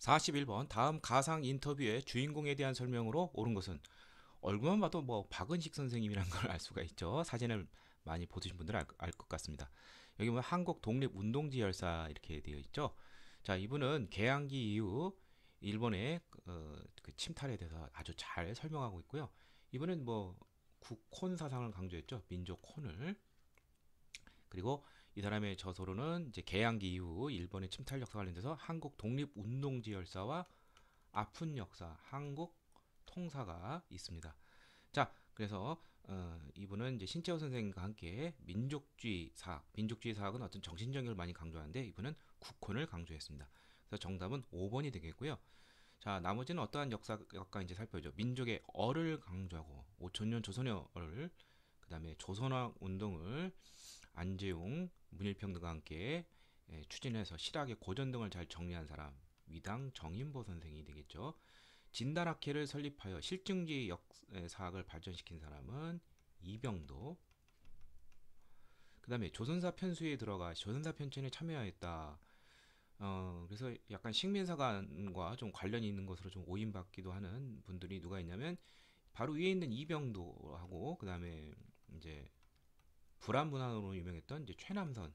41번 다음 가상 인터뷰의 주인공에 대한 설명으로 옳은 것은 얼굴만 봐도 뭐 박은식 선생님이란 걸 알 수가 있죠. 사진을 많이 보신 분들은 알 것 같습니다. 여기 보면 한국 독립 운동지 열사 이렇게 되어 있죠. 자, 이분은 개항기 이후 일본의 어, 그 침탈에 대해서 아주 잘 설명하고 있고요. 이분은 뭐 국혼 사상을 강조했죠. 민족 혼을. 그리고 이 사람의 저서로는 이제 개항기 이후 일본의 침탈 역사 관련돼서 한국 독립 운동지 열사와 아픈 역사, 한국 통사가 있습니다. 자, 그래서 어, 이분은 이제 신채호 선생과 님 함께 민족주의 사학, 민족주의 사학은 어떤 정신적인 걸 많이 강조하는데 이분은 국혼을 강조했습니다. 그래서 정답은 5번이 되겠고요. 자, 나머지는 어떠한 역사가 이제 살펴보죠. 민족의 어를 강조하고 5천년 조선의 어를, 그다음에 조선왕 운동을 안재웅 문일평 등과 함께 예, 추진해서 실학의 고전 등을 잘 정리한 사람 위당 정인보 선생이 되겠죠. 진단학회를 설립하여 실증지 역사학을 예, 발전시킨 사람은 이병도 그 다음에 조선사 편수에 들어가 조선사 편찬에 참여하였다. 어, 그래서 약간 식민사관과 좀 관련이 있는 것으로 좀 오인받기도 하는 분들이 누가 있냐면 바로 위에 있는 이병도하고 그 다음에 이제 불안문한으로 유명했던 이제 최남선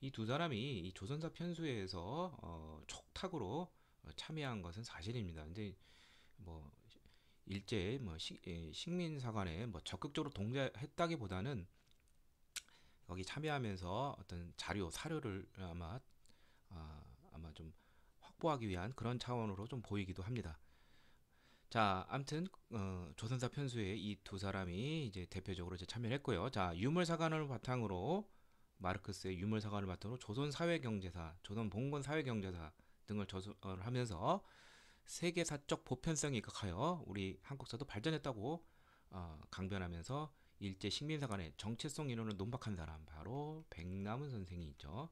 이 두 사람이 이 조선사 편수회에서 어, 촉탁으로 어, 참여한 것은 사실입니다. 근데 뭐 일제 뭐 식, 예, 식민사관에 뭐 적극적으로 동조했다기보다는 거기 참여하면서 어떤 자료 사료를 아마 아, 아마 좀 확보하기 위한 그런 차원으로 좀 보이기도 합니다. 자, 암튼 어, 조선사 편수에 이 두 사람이 이제 대표적으로 이제 참여 했고요. 자, 유물사관을 바탕으로 마르크스의 유물사관을 바탕으로 조선 사회경제사, 조선 봉건 사회경제사 등을 저술을 하면서 세계사적 보편성이 각하여 우리 한국사도 발전했다고 어, 강변하면서 일제 식민사관의 정체성 이론을 논박한 사람 바로 백남은 선생이 있죠.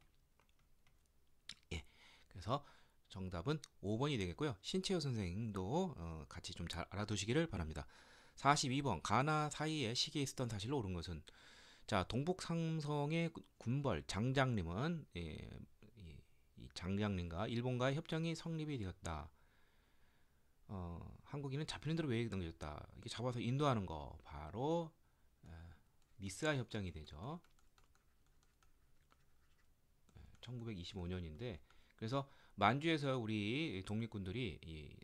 예, 그래서 정답은 5번이 되겠고요. 신채호 선생님도 어, 같이 좀 잘 알아두시기를 바랍니다. 42번 가나 사이에 시기에 있었던 사실로 옳은 것은 자 동북 삼성의 군벌 장장님은 예, 이 장장님과 일본과의 협정이 성립이 되었다. 어, 한국인은 잡히는 대로 외에 넘겨졌다. 이게 잡아서 인도하는 거 바로 어, 니스아 협정이 되죠. 1925년인데 예, 그래서 만주에서 우리 독립군들이 이,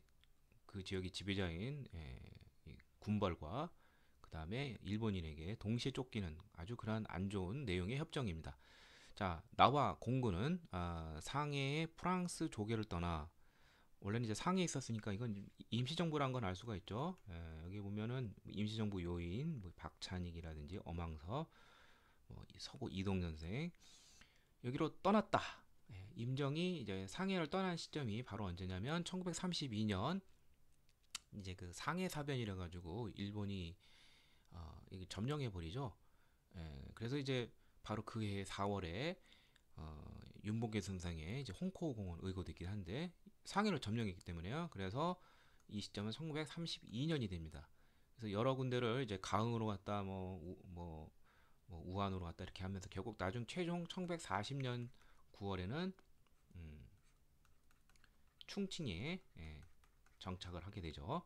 그 지역의 지배자인 예, 군벌과 그 다음에 일본인에게 동시에 쫓기는 아주 그러한 안 좋은 내용의 협정입니다. 자 나와 공군은 아, 상해의 프랑스 조개를 떠나 원래는 이제 상해에 있었으니까 이건 임시정부란 건 알 수가 있죠. 에, 예, 여기 보면은 임시정부 요인 뭐 박찬익이라든지 엄황서 뭐 서구 이동 선생 여기로 떠났다. 임정이 이제 상해를 떠난 시점이 바로 언제냐면 1932년 이제 그 상해 사변이라 가지고 일본이 어, 점령해 버리죠. 예, 그래서 이제 바로 그해 4월에 어, 윤봉계 선상에 이제 홍콩 공원 의거도 있긴 한데 상해를 점령했기 때문에요. 그래서 이 시점은 1932년이 됩니다. 그래서 여러 군데를 이제 가흥으로 갔다 뭐, 우, 뭐, 뭐 우한으로 갔다 이렇게 하면서 결국 나중 최종 1940년 9월에는 충칭에 예, 정착을 하게 되죠.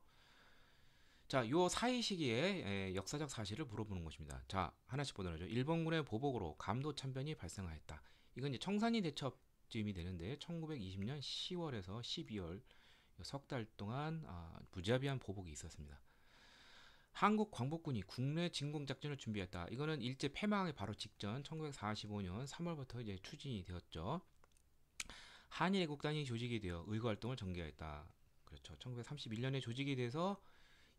자, 요 사이 시기에 예, 역사적 사실을 물어보는 것입니다. 자, 하나씩 보도록 하죠. 일본군의 보복으로 감도 참변이 발생하였다. 이건 이제 청산이 대첩쯤이 되는데 1920년 10월에서 12월 석 달 동안 아, 무자비한 보복이 있었습니다. 한국 광복군이 국내 진공 작전을 준비했다. 이거는 일제 패망의 바로 직전 1945년 3월부터 이제 추진이 되었죠. 한일애국당이 조직이 되어 의거 활동을 전개했다. 그렇죠. 1931년에 조직이 돼서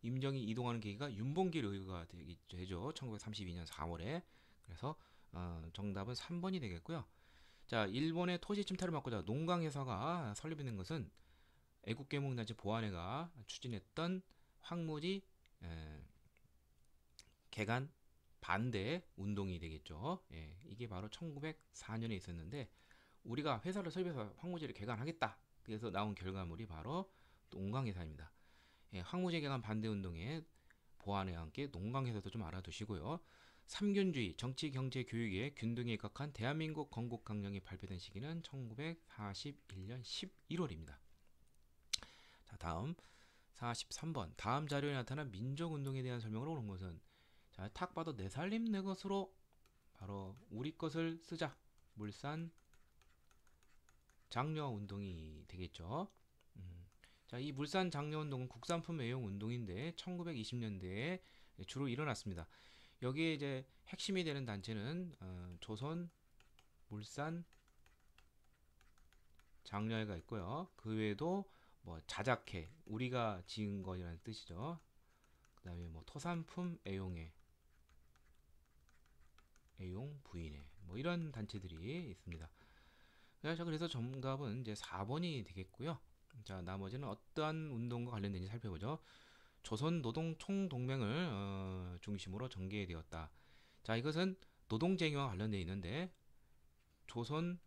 임정이 이동하는 계기가 윤봉길 의거가 되죠. 1932년 4월에. 그래서 어, 정답은 3번이 되겠고요. 자, 일본의 토지 침탈을 막고자 농강회사가 설립된 것은 애국개몽단체 보안회가 추진했던 황무지 에, 개간 반대 운동이 되겠죠. 예, 이게 바로 1904년에 있었는데 우리가 회사를 설비해서 황무지를 개관하겠다. 그래서 나온 결과물이 바로 농강회사입니다 예, 황무지 개관 반대 운동의 보안에 함께 농강회사도좀 알아두시고요. 삼균주의, 정치, 경제, 교육의 균등에 입각한 대한민국 건국 강령이 발표된 시기는 1941년 11월입니다. 자, 다음 43번. 다음 자료에 나타난 민족운동에 대한 설명으로 오는 것은 자, 탁 봐도 내 살림 내 것으로 바로 우리 것을 쓰자. 물산 장려 운동이 되겠죠. 음. 자, 이 물산 장려 운동은 국산품 외용 운동인데 1920년대에 주로 일어났습니다. 여기에 이제 핵심이 되는 단체는 어, 조선 물산 장려회가 있고요. 그 외에도 뭐 자작회 우리가 지은 것이라는 뜻이죠. 그 다음에 뭐 토산품 애용회 애용 부인회 뭐 이런 단체들이 있습니다. 자, 그래서 정답은 이제 4번이 되겠고요. 자, 나머지는 어떠한 운동과 관련된지 살펴보죠. 조선 노동 총동맹을 어, 중심으로 전개되었다. 자, 이것은 노동쟁의와 관련되어 있는데 조선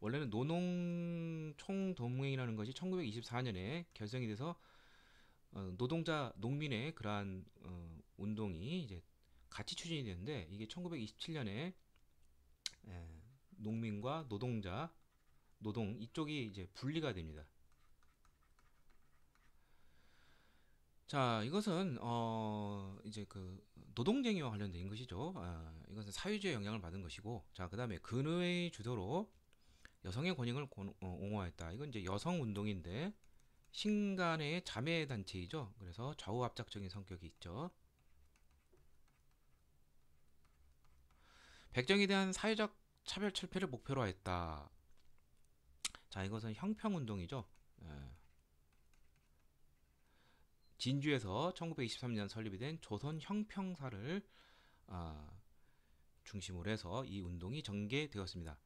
원래는 노농 총동맹이라는 것이 1924년에 결성이 돼서 어, 노동자 농민의 그러한 어, 운동이 이제 같이 추진이 되는데 이게 1927년에 에, 농민과 노동자, 노동 이쪽이 이제 분리가 됩니다. 자, 이것은 어 이제 그 노동쟁이와 관련된 것이죠. 아, 이것은 사유주의 영향을 받은 것이고, 자 그다음에 근의 주도로 여성의 권익을 고, 어, 옹호했다. 이건 이제 여성 운동인데 신간의 자매 단체이죠. 그래서 좌우 합작적인 성격이 있죠. 백정에 대한 사회적 차별 철폐를 목표로 했다. 자, 이것은 형평운동이죠. 예. 진주에서 1923년 설립이 된 조선 형평사를 아, 중심으로 해서 이 운동이 전개되었습니다.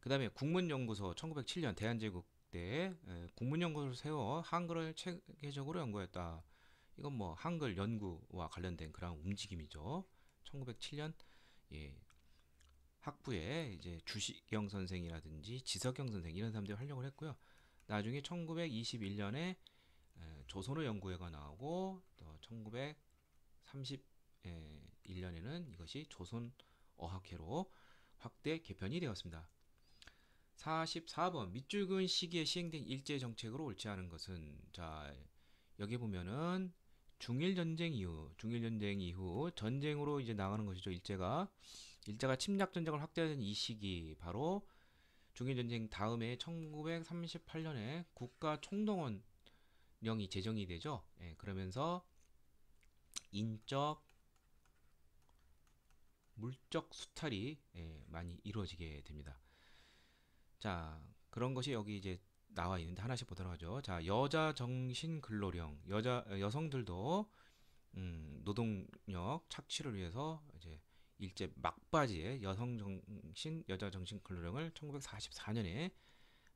그 다음에 국문연구소 1907년 대한제국 때 예, 국문연구소를 세워 한글을 체계적으로 연구했다. 이건 뭐 한글 연구와 관련된 그런 움직임이죠. 1907년 예, 학부에 이제 주식영 선생이라든지 지석영 선생 이런 사람들이 활용을 했고요. 나중에 1921년에 조선어 연구회가 나오고 또 1931년에는 이것이 조선 어학회로 확대 개편이 되었습니다. 44번 밑줄 그은 시기에 시행된 일제 정책으로 옳지 않은 것은 자 여기 보면은 중일 전쟁 이후 중일 전쟁 이후 전쟁으로 이제 나가는 것이죠 일제가 일제가 침략 전쟁을 확대하는 이 시기 바로 중일 전쟁 다음에 1938년에 국가 총동원령이 제정이 되죠. 예, 그러면서 인적 물적 수탈이 예, 많이 이루어지게 됩니다. 자 그런 것이 여기 이제 나와 있는데 하나씩 보도록 하죠. 자, 여자 정신 근로령, 여자 여성들도 음, 노동력 착취를 위해서 이제 일제 막바지에 여성 정신 여자 정신 근로령을 1944년에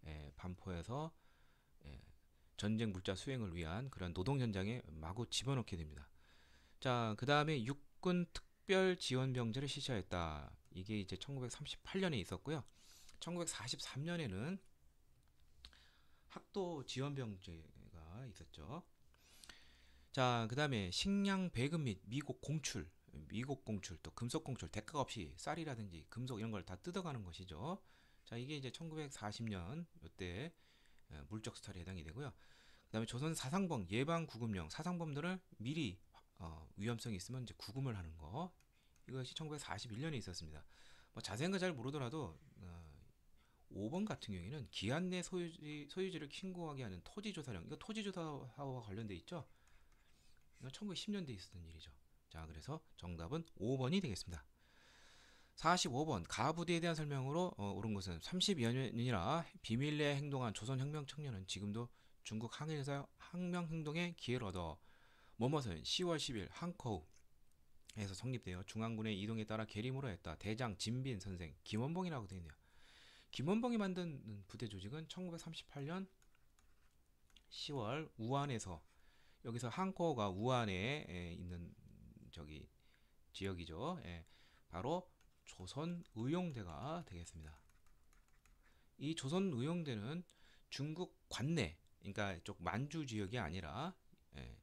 예, 반포해서 예, 전쟁 물자 수행을 위한 그런 노동 현장에 마구 집어넣게 됩니다. 자, 그 다음에 육군 특별 지원 병제를 실시하였다. 이게 이제 1938년에 있었고요. 1943년에는 학도 지원병제가 있었죠. 자, 그 다음에 식량 배급 및 미국 공출, 미국 공출, 또 금속 공출, 대가 없이 쌀이라든지 금속 이런 걸 다 뜯어가는 것이죠. 자, 이게 이제 1940년 이때 어, 물적 수탈에 해당이 되고요. 그 다음에 조선 사상범 예방 구금령 사상범들을 미리 어, 위험성이 있으면 이제 구금을 하는 거 이것이 1941년에 있었습니다. 뭐 자세한 거잘 모르더라도 어, 5번 같은 경우에는 기한 내 소유지, 소유지를 신고하게 하는 토지조사령 이거 토지조사와 관련돼 있죠 이건 1910년대에 있었던 일이죠 자 그래서 정답은 5번이 되겠습니다 45번 가부대에 대한 설명으로 어, 옳은 것은 32여 년이라 비밀리에 행동한 조선혁명 청년은 지금도 중국 항일사 항명행동의 기회를 얻어 머뭇은 10월 10일 항커우에서 성립되어 중앙군의 이동에 따라 계림으로 했다 대장 진빈 선생 김원봉이라고 되어 있네요 김원봉이 만든 부대 조직은 1938년 10월 우한에서 여기서 항코가 우한에 있는 저기 지역이죠. 에, 예. 바로 조선 의용대가 되겠습니다. 이 조선 의용대는 중국 관내, 그러니까 쪽 만주 지역이 아니라 에, 예.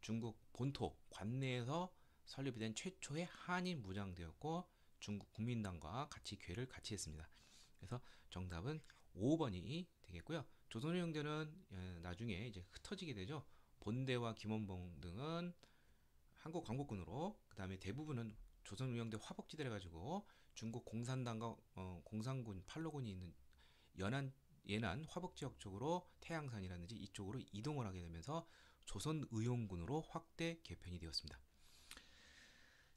중국 본토 관내에서 설립된 최초의 한인 무장대였고 중국 국민당과 같이 괴를 같이 했습니다. 그래서 정답은 5번이 되겠고요. 조선의 형제는 예, 나중에 이제 흩어지게 되죠. 본대와 김원봉 등은 한국 광복군으로 그 다음에 대부분은 조선의형대 화복지대를 가지고 중국 공산당과 어, 공산군 팔로군이 있는 연안 예난 화북 지역 쪽으로 태양산이라든지 이쪽으로 이동을 하게 되면서 조선의용군으로 확대 개편이 되었습니다.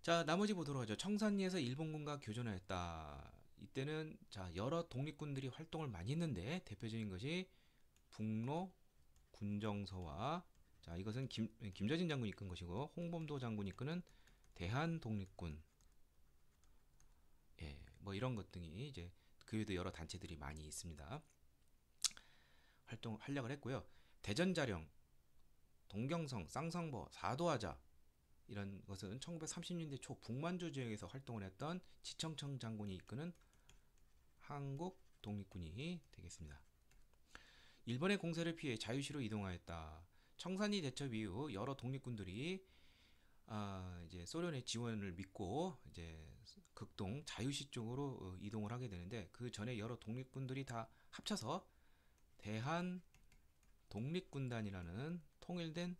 자 나머지 보도록 하죠. 청산리에서 일본군과 교전하였다. 이때는 자 여러 독립군들이 활동을 많이 했는데 대표적인 것이 북로 군정서와 자 이것은 김, 김자진 장군이 이끈 것이고 홍범도 장군이 이끄는 대한독립군 예뭐 이런 것 등이 이제 그 외에도 여러 단체들이 많이 있습니다 활동 활약을 했고요 대전자령 동경성 쌍성버 사도하자 이런 것은 1930년대 초 북만주 지역에서 활동을 했던 지청청 장군이 이끄는 한국 독립군이 되겠습니다. 일본의 공세를 피해 자유시로 이동하였다. 청산리 대첩 이후 여러 독립군들이 아, 이제 소련의 지원을 믿고 이제 극동 자유시 쪽으로 어, 이동을 하게 되는데 그 전에 여러 독립군들이 다 합쳐서 대한 독립군단이라는 통일된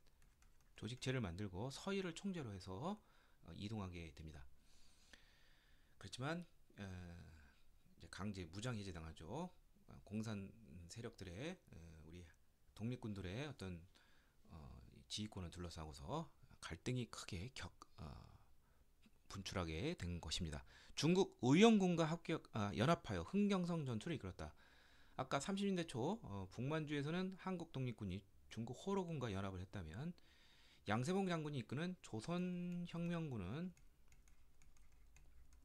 조직체를 만들고 서희를 총재로 해서 어, 이동하게 됩니다. 그렇지만 에, 어, 강제 무장 해제당하죠. 어, 공산 세력들의 어, 우리 독립군들의 어떤 어, 지휘권을 둘러싸고서 갈등이 크게 격 분출하게 된 것입니다. 중국 의용군과 합격 아, 연합하여 흥경성 전투를 이끌었다. 아까 30년대 초 북만주에서는 한국 독립군이 중국 호로군과 연합을 했다면 양세봉 장군이 이끄는 조선혁명군은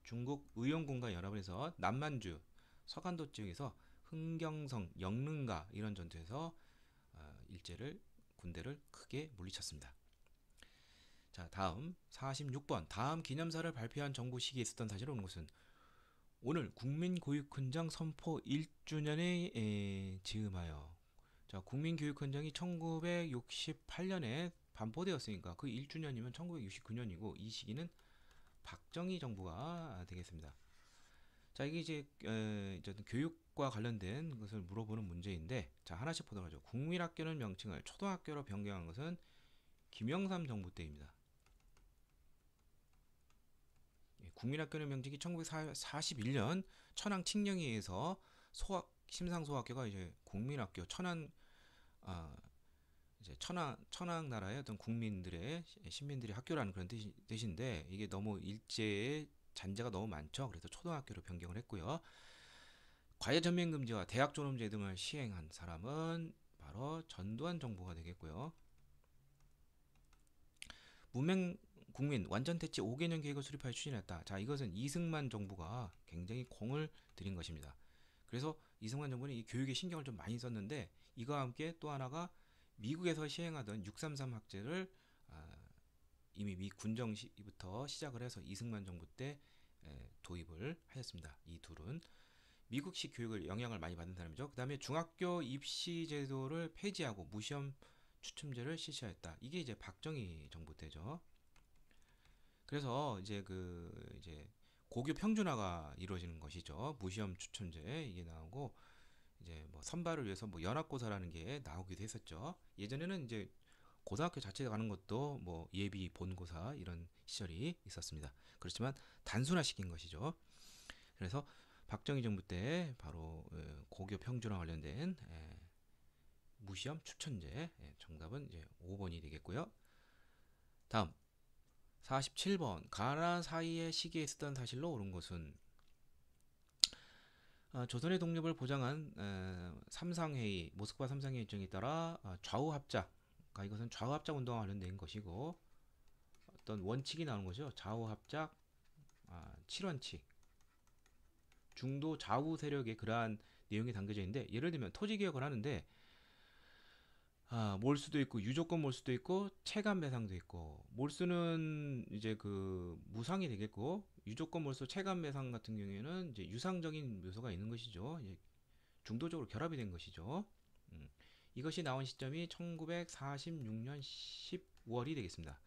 중국 의용군과 연합을 해서 남만주 서간도 지역에서 흥경성 영릉가 이런 전투에서 어, 일제를 군대를 크게 물리쳤습니다. 자 다음 46번 다음 기념사를 발표한 정부 시기에 있었던 사실을 오는 것은 오늘 국민교육훈장 선포 1주년에 지음하여 자 국민교육훈장이 1968년에 반포되었으니까 그 1주년이면 1969년이고 이 시기는 박정희 정부가 되겠습니다. 자 이게 이제, 에, 이제 교육과 관련된 것을 물어보는 문제인데 자 하나씩 보도록 하죠. 국민학교는 명칭을 초등학교로 변경한 것은 김영삼 정부 때입니다. 예, 국민학교는 명칭이 1941년 천황 칙령에 의해서 소학 심상소학교가 이제 국민학교 천안 아, 이제 천황 천황 나라의 어떤 국민들의 신민들의 학교라는 그런 뜻이, 뜻인데 이게 너무 일제의 잔재가 너무 많죠. 그래서 초등학교로 변경을 했고요. 과외 전면 금지와 대학 존엄제 등을 시행한 사람은 바로 전두환 정부가 되겠고요. 문맹 국민 완전 퇴치 5개년 계획을 수립하여 추진했다. 자, 이것은 이승만 정부가 굉장히 공을 들인 것입니다. 그래서 이승만 정부는 이 교육에 신경을 좀 많이 썼는데 이와 함께 또 하나가 미국에서 시행하던 633 학제를 아, 이미 미 군정 시부터 시작을 해서 이승만 정부 때 에, 도입을 하였습니다. 이 둘은 미국식 교육을 영향을 많이 받은 사람이죠. 그 다음에 중학교 입시 제도를 폐지하고 무시험 추첨제를 실시하였다. 이게 이제 박정희 정부 때죠. 그래서 이제 그 이제 고교 평준화가 이루어지는 것이죠. 무시험 추첨제 이게 나오고 이제 뭐 선발을 위해서 뭐 연합고사라는 게 나오기도 했었죠. 예전에는 이제 고등학교 자체에 가는 것도 뭐 예비 본고사 이런 시절이 있었습니다. 그렇지만 단순화시킨 것이죠. 그래서 박정희 정부 때 바로 예, 고교 평준화 관련된 예, 무시험 추천제 예, 정답은 이제 5번이 되겠고요. 다음 47번 가라 사이에 시기에 쓰던 사실로 옳은 것은 아, 조선의 독립을 보장한 삼상회의 모스크바 삼상회의 일정에 따라 아, 좌우합작 그러니까 이것은 좌우합작 운동과 관련된 것이고 어떤 원칙이 나오는 거죠. 좌우합작 아, 7원칙 중도 좌우 세력의 그러한 내용이 담겨져 있는데 예를 들면 토지 개혁을 하는데 아, 몰수도 있고 유조건 몰수도 있고 체감 배상도 있고 몰수는 이제 그 무상이 되겠고 유조건 몰수 체감 매상 같은 경우에는 이제 유상적인 묘소가 있는 것이죠. 예, 중도적으로 결합이 된 것이죠. 음, 이것이 나온 시점이 1946년 10월이 되겠습니다.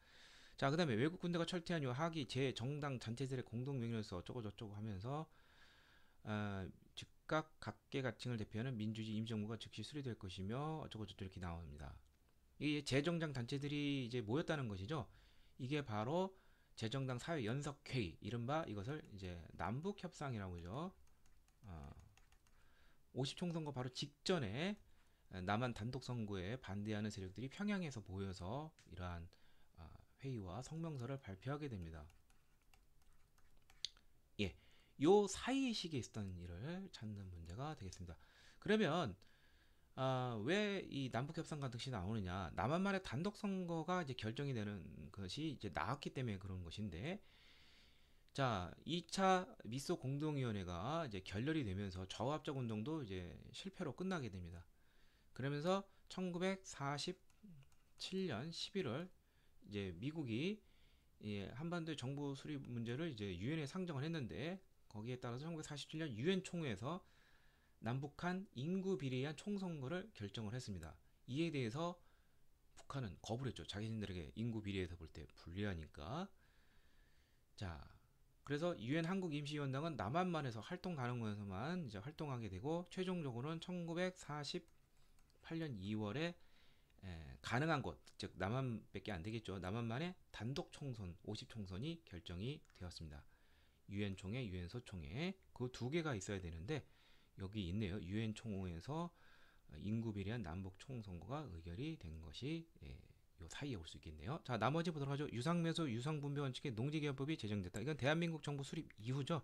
자, 그 다음에 외국 군대가 철퇴한 후 하기 제 정당 단체들의 공동 명령에서 어쩌고 저쩌고 하면서 어, 즉각 각계 각층을 대표하는 민주주의 임시정부가 즉시 수리될 것이며 어쩌고 저쩌고 이렇게 나옵니다. 이 재정당 단체들이 이제 모였다는 것이죠. 이게 바로 재정당 사회 연석회의 이른바 이것을 이제 남북 협상이라고 그죠. 어, 50총 선거 바로 직전에 남한 단독 선거에 반대하는 세력들이 평양에서 모여서 이러한 어, 회의와 성명서를 발표하게 됩니다. 예, 요사이 시기에 있었던 일을 찾는 문제가 되겠습니다. 그러면 아, 왜 이 남북협상 같은 것이 나오느냐? 남한말의 단독 선거가 이제 결정이 되는 것이 이제 나왔기 때문에 그런 것인데, 자, 2차 미소 공동위원회가 이제 결렬이 되면서 저합적 운동도 이제 실패로 끝나게 됩니다. 그러면서 1947년 11월 이제 미국이 예, 한반도의 정부 수립 문제를 이제 유엔에 상정을 했는데 거기에 따라서 1947년 유엔 총회에서 남북한 인구 비례한 총선거를 결정을 했습니다. 이에 대해서 북한은 거부를 했죠. 자기들에게 네 인구 비례에서 볼 때 불리하니까. 자, 그래서 유엔 한국 임시위원장은 남한만에서 활동 가능에서만 이제 활동하게 되고 최종적으로는 1948년 2월에 에, 가능한 곳, 즉 남한밖에 안 되겠죠. 남한만의 단독 총선 50 총선이 결정이 되었습니다. 유엔 총회, 유엔소 총회 그 두 개가 있어야 되는데 여기 있네요. 유엔 총회에서 인구 비례한 남북 총선거가 의결이 된 것이 예, 요 사이에 올 수 있겠네요. 자, 나머지 보도록 하죠. 유상매수 유상분배 원칙의 농지개혁법이 제정됐다. 이건 대한민국 정부 수립 이후죠.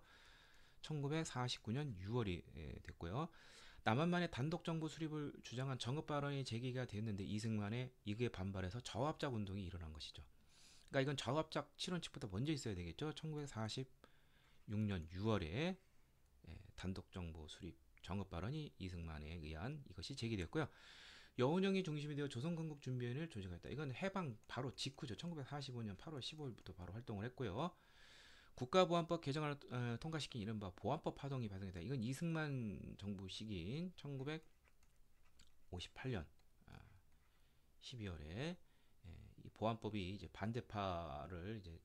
1949년 6월이 예, 됐고요. 남한만의 단독 정부 수립을 주장한 정읍 발언이 제기가 됐는데 이승만의 이게 반발해서 저압작 운동이 일어난 것이죠. 그러니까 이건 저압작7원칙부터 먼저 있어야 되겠죠. 1946년 6월에 예, 단독 정부 수립 정읍 발언이 이승만에 의한 이것이 제기되었고요. 여운형이 중심이 되어 조선건국 준비회를 조직했다. 이건 해방 바로 직후죠. 1945년 8월 15일부터 바로 활동을 했고요. 국가보안법 개정을 어, 통과시킨 이른바 보안법 파동이 발생했다. 이건 이승만 정부 시기인 1958년 12월에 아, 예, 이 보안법이 이제 반대파를 이제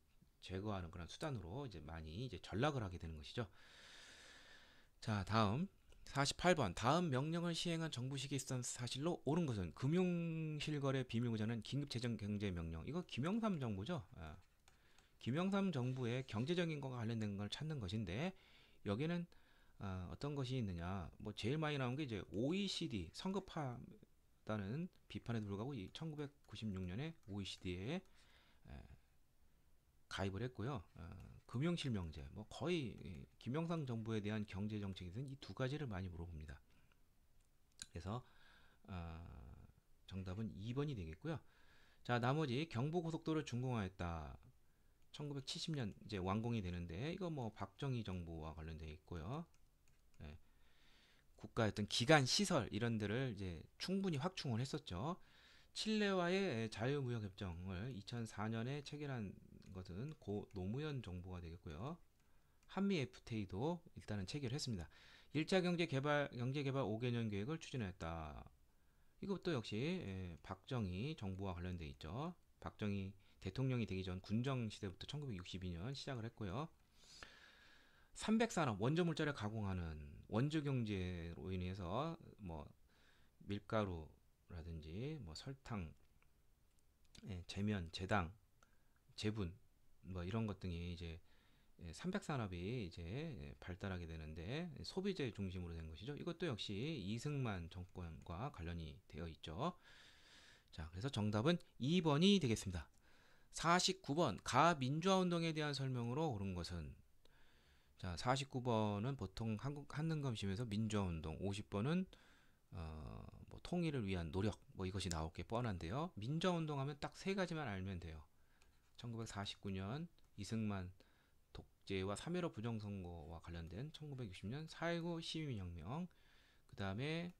제거하는 그런 수단으로 이제 많이 이제 전락을 하게 되는 것이죠. 자, 다음 48번 다음 명령을 시행한 정부 시기 있었 사실로 옳은 것은 금융실거래 비밀구제는 긴급재정경제명령 이거 김영삼 정부죠 아. 김영삼 정부의 경제적인 것과 관련된 걸 찾는 것인데 여기는 아, 어떤 것이 있느냐 뭐 제일 많이 나온 게 이제 OECD 성급하다는 비판에도 불구하고 이 1996년에 OECD에 에, 가입을 했고요 아. 금융실명제, 뭐 거의 김영삼 정부에 대한 경제 정책에서는이 두 가지를 많이 물어봅니다. 그래서 어, 정답은 2번이 되겠고요. 자, 나머지 경부고속도로 준공화했다. 1970년 이제 완공이 되는데 이거 뭐 박정희 정부와 관련되어 있고요. 네. 국가 어떤 기간 시설 이런 데를 이제 충분히 확충을 했었죠. 칠레와의 자유무역협정을 2004년에 체결한 것은 고 노무현 정부가 되겠고요. 한미 FTA도 일단은 체결했습니다. 1차 경제 개발 경제 개발 5개년 계획을 추진했다. 이것도 역시 예, 박정희 정부와 관련돼 있죠. 박정희 대통령이 되기 전 군정 시대부터 1962년 시작을 했고요. 300산업 원조 물자를 가공하는 원조 경제로 인해서 뭐 밀가루라든지 뭐 설탕, 예, 재면, 재당, 재분 뭐 이런 것 등이 이제 예, 삼백 산업이 이제 발달하게 되는데 소비재 중심으로 된 것이죠. 이것도 역시 이승만 정권과 관련이 되어 있죠. 자, 그래서 정답은 2번이 되겠습니다. 49번 가 민주화 운동에 대한 설명으로 옳은 것은 자, 49번은 보통 한국 한능검심에서 민주화 운동, 50번은 어, 뭐 통일을 위한 노력 뭐 이것이 나올 게 뻔한데요. 민주화 운동하면 딱 세 가지만 알면 돼요. 1949년 이승만 독재와 3.15 부정선거와 관련된 1960년 4.19 시민혁명 그 다음에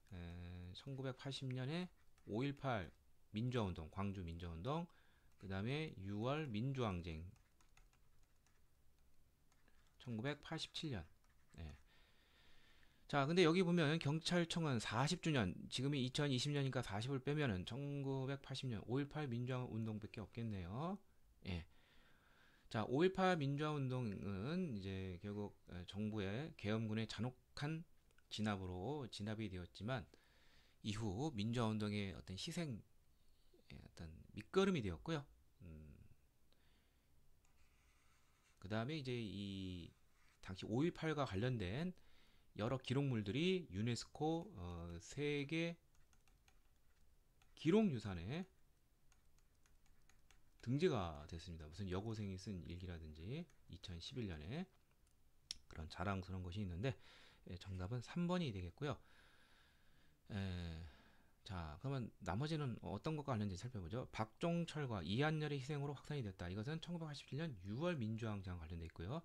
1980년에 5.18 민주화운동 광주 민주화운동 그 다음에 6월 민주항쟁 1987년 예. 자 근데 여기 보면 경찰청은 40주년 지금이 2020년이니까 40을 빼면은 1980년 5.18 민주화운동밖에 없겠네요 예. 자, 5.18 민주화운동은 이제 결국 정부의 계엄군의 잔혹한 진압으로 진압이 되었지만 이후 민주화운동의 어떤 희생, 어떤 밑거름이 되었고요. 음, 그 다음에 이제 이 당시 5.18과 관련된 여러 기록물들이 유네스코 어, 세계 기록유산에 등재가 됐습니다. 무슨 여고생이 쓴 일기라든지 2011년에 그런 자랑스러운 것이 있는데 예, 정답은 3번이 되겠고요. 에, 예, 자 그러면 나머지는 어떤 것과 관련된 살펴보죠. 박종철과 이한열의 희생으로 확산이 됐다. 이것은 1987년 6월 민주항쟁 관련돼 있고요.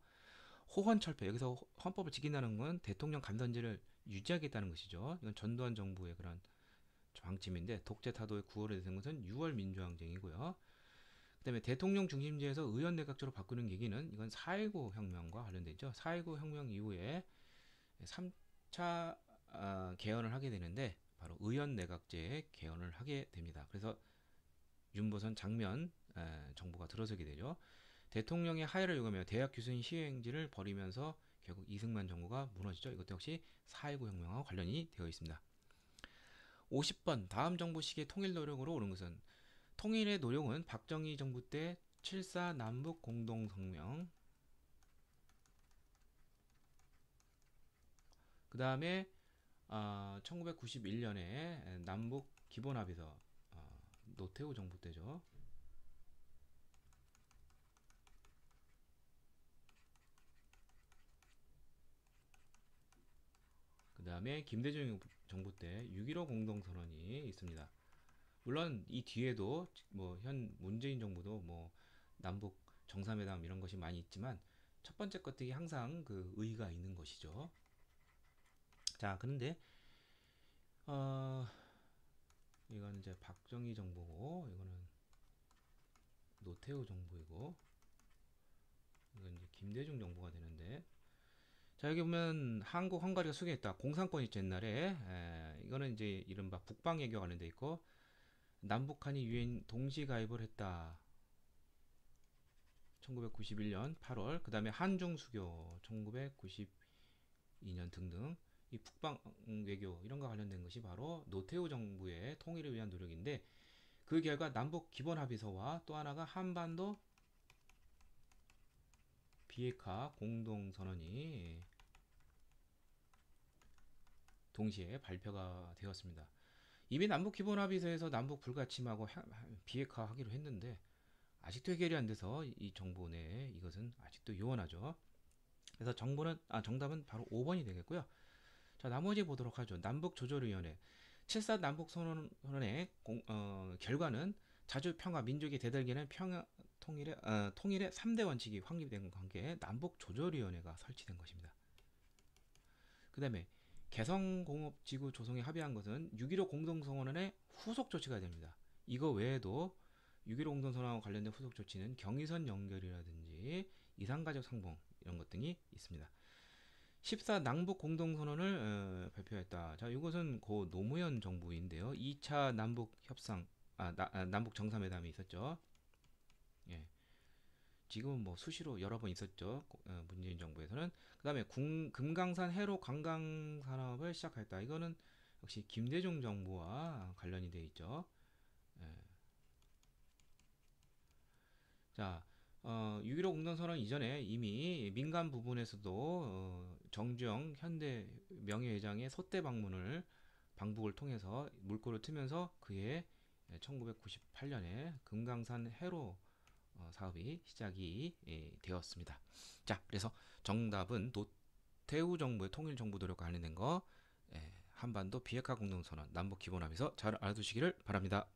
호헌철폐 여기서 헌법을 지킨다는 건 대통령 감선제를 유지하겠다는 것이죠. 이건 전두환 정부의 그런 방침인데 독재 타도의 9월에 된 것은 6월 민주항쟁이고요. 그다음에 대통령 중심제에서 의원 내각제로 바꾸는 계기는 이건 4.19 혁명과 관련되죠. 4.19 혁명 이후에 3차 어, 아, 개헌을 하게 되는데 바로 의원 내각제에 개헌을 하게 됩니다. 그래서 윤보선 장면 에, 정부가 들어서게 되죠. 대통령의 하야를 요구하며 대학 교수인 시행지를 벌이면서 결국 이승만 정부가 무너지죠. 이것도 역시 4.19 혁명과 관련이 되어 있습니다. 50번 다음 정부 시기의 통일 노력으로 오른 것은 통일의 노력은 박정희 정부 때 7 4 남북 공동성명 그 다음에 어, 아, 1991년에 남북 기본합의서 어, 노태우 정부 때죠. 그 다음에 김대중 정부 때 6.15 공동선언이 있습니다. 물론 이 뒤에도 뭐 현 문재인 정부도 뭐 남북 정상회담 이런 것이 많이 있지만 첫 번째 것들이 항상 그 의의가 있는 것이죠. 자, 그런데 어 이거는 이제 박정희 정부고 이거는 노태우 정부이고 이건 이제 김대중 정부가 되는데 자 여기 보면 한국 헝가리가 수교했다 공산권이 있 옛날에 에, 예, 이거는 이제 이른바 북방 외교관련돼 있고 남북한이 유엔 동시 가입을 했다. 1991년 8월 그 다음에 한중 수교 1992년 등등 이 북방 외교 이런 거 관련된 것이 바로 노태우 정부의 통일을 위한 노력인데 그 결과 남북 기본 합의서와 또 하나가 한반도 비핵화 공동선언이 동시에 발표가 되었습니다. 이미 남북 기본 합의서에서 남북 불가침하고 비핵화하기로 했는데 아직도 해결이 안 돼서 이 정부 내에 이것은 아직도 요원하죠. 그래서 정부는 아 정답은 바로 5번이 되겠고요. 자 나머지 보도록 하죠. 남북 조절위원회 7사 남북 선언의 어, 결과는 자주 평화 민족이 대들기는 평화 통일의 어, 통일의 3대 원칙이 확립된 관계에 남북 조절위원회가 설치된 것입니다. 그다음에 개성공업지구 조성에 합의한 것은 6.15 공동선언의 후속 조치가 됩니다. 이거 외에도 6.15 공동선언과 관련된 후속 조치는 경의선 연결이라든지 이상가족 상봉 이런 것 등이 있습니다. 14 남북 공동선언을 어, 발표했다. 자, 이것은 고 노무현 정부인데요. 2차 남북 협상, 아, 나, 아, 남북 정상회담이 있었죠. 예. 지금은 뭐 수시로 여러 번 있었죠. 어, 문재인 정부에서는. 그 다음에 금강산 해로 관광 산업을 시작했다. 이거는 역시 김대중 정부와 관련이 돼 있죠. 예. 자, 어, 6.15 공동선언 이전에 이미 민간 부분에서도 어, 정주영 현대 명예회장의 서대 방문을 방북을 통해서 물꼬를 트면서 그해 1998년에 금강산 해로 어, 사업이 시작이 예, 되었습니다. 자, 그래서 정답은 노태우 정부의 통일 정부 노력 관련된 거 예, 한반도 비핵화 공동선언 남북 기본합의서 잘 알아두시기를 바랍니다.